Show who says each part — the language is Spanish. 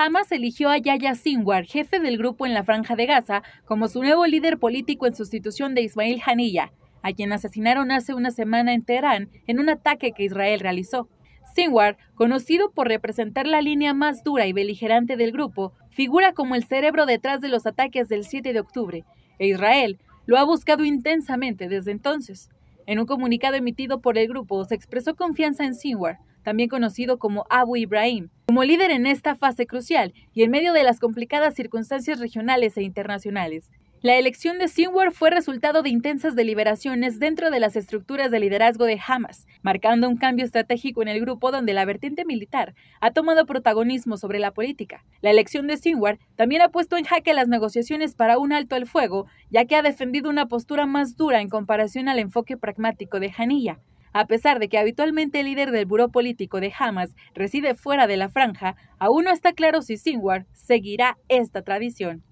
Speaker 1: Hamas eligió a Yahya Sinwar, jefe del grupo en la Franja de Gaza, como su nuevo líder político en sustitución de Ismail Hanilla, a quien asesinaron hace una semana en Teherán en un ataque que Israel realizó. Sinwar, conocido por representar la línea más dura y beligerante del grupo, figura como el cerebro detrás de los ataques del 7 de octubre, e Israel lo ha buscado intensamente desde entonces. En un comunicado emitido por el grupo se expresó confianza en Sinwar, también conocido como Abu Ibrahim, como líder en esta fase crucial y en medio de las complicadas circunstancias regionales e internacionales. La elección de Sinwar fue resultado de intensas deliberaciones dentro de las estructuras de liderazgo de Hamas, marcando un cambio estratégico en el grupo donde la vertiente militar ha tomado protagonismo sobre la política. La elección de Sinwar también ha puesto en jaque las negociaciones para un alto al fuego, ya que ha defendido una postura más dura en comparación al enfoque pragmático de Hanilla. A pesar de que habitualmente el líder del buró político de Hamas reside fuera de la franja, aún no está claro si Sinwar seguirá esta tradición.